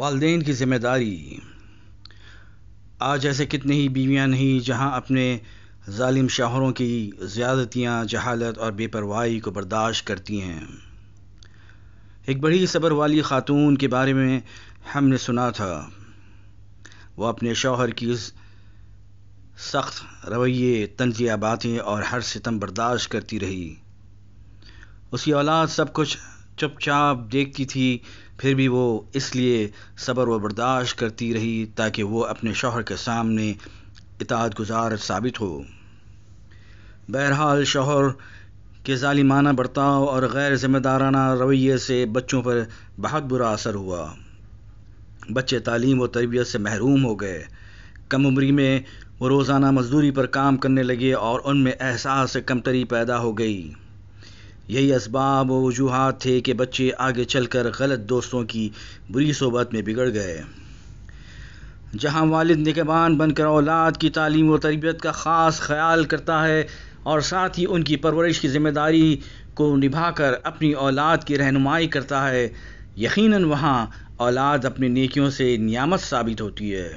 वालदे की ज़िम्मेदारी आज ऐसे कितने ही बीवियां नहीं जहां अपने जालिम शाहरों की ज़्यादतियां जहालत और बेपरवाही को बर्दाश्त करती हैं एक बड़ी सब्र वाली ख़ातून के बारे में हमने सुना था वह अपने शोहर की सख्त रवैये तंजिया बातें और हर सितम बर्दाश्त करती रही उसकी औलाद सब कुछ चुपचाप देखती थी फिर भी वो इसलिए सब्र व बर्दाश्त करती रही ताकि वो अपने शोहर के सामने इताद गुजार साबित हो बहरहाल शोहर के ालिमाना बर्ताव और गैर जिम्मेदाराना रवैये से बच्चों पर बहुत बुरा असर हुआ बच्चे तालीम व तरबियत से महरूम हो गए कम उम्री में वो रोज़ाना मजदूरी पर काम करने लगे और उनमें एहसास कमतरी पैदा हो गई यही इसबाब वजूहत थे कि बच्चे आगे चलकर गलत दोस्तों की बुरी सोबत में बिगड़ गए जहां वालिद निकबान बनकर औलाद की तालीम और तरबियत का ख़ास ख्याल करता है और साथ ही उनकी परवरिश की ज़िम्मेदारी को निभाकर अपनी औलाद की रहनुमाई करता है यकीनन वहाँ औलाद अपनी नेकियों से नियामत साबित होती है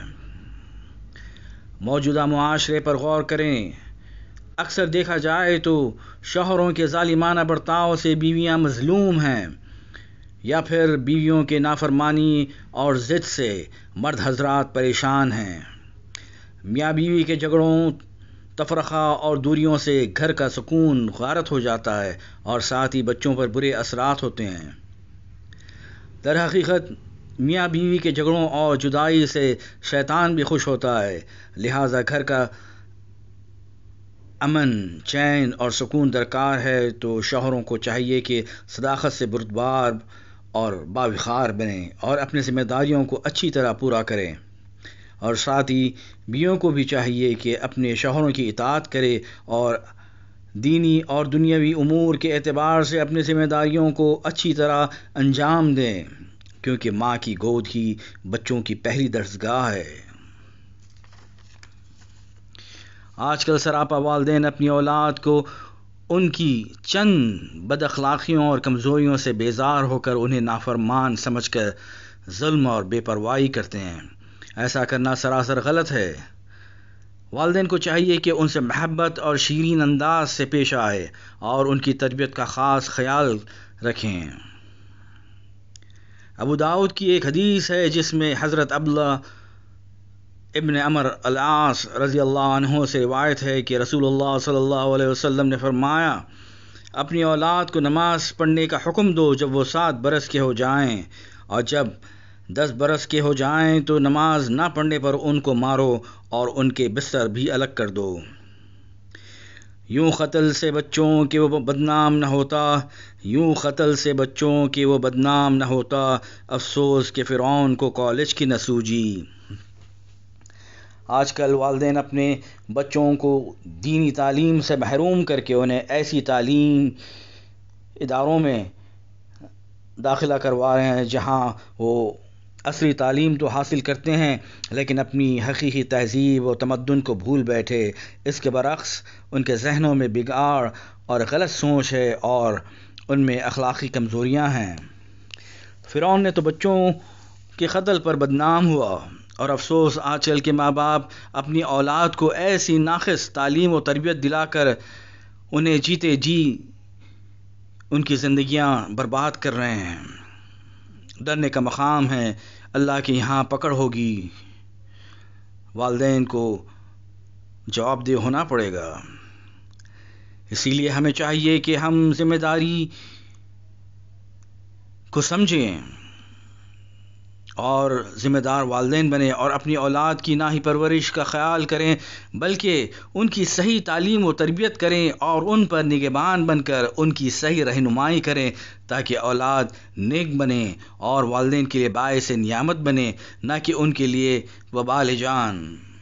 मौजूदा माशरे पर गौर करें अक्सर देखा जाए तो शोहरों के ालिमाना बर्ताव से बीवियाँ मजलूम हैं या फिर बीवियों के नाफरमानी और ज़िद से मर्द हजरात परेशान हैं मियाँ बीवी के झगड़ों तफरखा और दूरियों से घर का सुकून गारत हो जाता है और साथ ही बच्चों पर बुरे असरात होते हैं दर हकीकत मियाँ बीवी के झगड़ों और जुदाई से शैतान भी खुश होता है लिहाजा घर का अमन चैन और सुकून दरकार है तो शोहरों को चाहिए कि सदाकत से बुरदबार और बाविखार बने और अपने जिम्मेदारियों को अच्छी तरह पूरा करें और साथ ही बीयों को भी चाहिए कि अपने शोहरों की इतात करे और दीनी और दुनियावी अमूर के अतबार से अपनी जिम्मेदारियों को अच्छी तरह अंजाम दें क्योंकि माँ की गोद ही बच्चों की पहली दर्जगाह है आजकल सरापा वालदेन अपनी औलाद को उनकी चंद अखलाकियों और कमज़ोरियों से बेजार होकर उन्हें नाफरमान समझ कर जुल्म और बेपरवाही करते हैं ऐसा करना सरासर गलत है वालदेन को चाहिए कि उनसे महब्बत और शीरीन अंदाज से पेश आए और उनकी तरबियत का ख़ास ख्याल रखें अबू दाऊद की एक हदीस है जिसमें हज़रत अब्ला इबन अमर अलास रज़ी अल्लाह से रिवायत है कि रसूलुल्लाह सल्लल्लाहु अलैहि वसल्लम ने फरमाया अपनी औलाद को नमाज पढ़ने का हुक्म दो जब वो सात बरस के हो जाएं और जब दस बरस के हो जाएं तो नमाज ना पढ़ने पर उनको मारो और उनके बिस्तर भी अलग कर दो यूं कत्ल से बच्चों के वो बदनाम न होता यूं कत्ल से बच्चों के वो बदनाम न होता अफसोस के फ़िरौन को कॉलेज की न सूझी आजकल वालदे अपने बच्चों को दीनी तालीम से महरूम करके उन्हें ऐसी तालीम इदारों में दाखिला करवा रहे हैं जहाँ वो असली तालीम तो हासिल करते हैं लेकिन अपनी हकी तहजीब और तमदन को भूल बैठे इसके बरक्स उनके जहनों में बिगाड़ और गलत सोच है और उनमें अखलाक़ी कमज़ोरियाँ हैं फ़िरौन ने तो बच्चों के कतल पर बदनाम हुआ और अफसोस आजकल के माँ बाप अपनी औलाद को ऐसी नाखस तालीम और तरबियत दिलाकर उन्हें जीते जी उनकी ज़िंदियाँ बर्बाद कर रहे हैं डरने का मकाम है अल्लाह के यहाँ पकड़ होगी वालदेन को जवाबदेह होना पड़ेगा इसीलिए हमें चाहिए कि हम जिम्मेदारी को समझें और ज़िम्मेदार वालदे बने और अपनी औलाद की ना ही परवरिश का ख्याल करें बल्कि उनकी सही तालीम व तरबियत करें और उन पर निगबान बनकर उनकी सही रहनुमाई करें ताकि औलाद नेक बने और वालदे के लिए बायस नियामत बने ना कि उनके लिए वबाल जान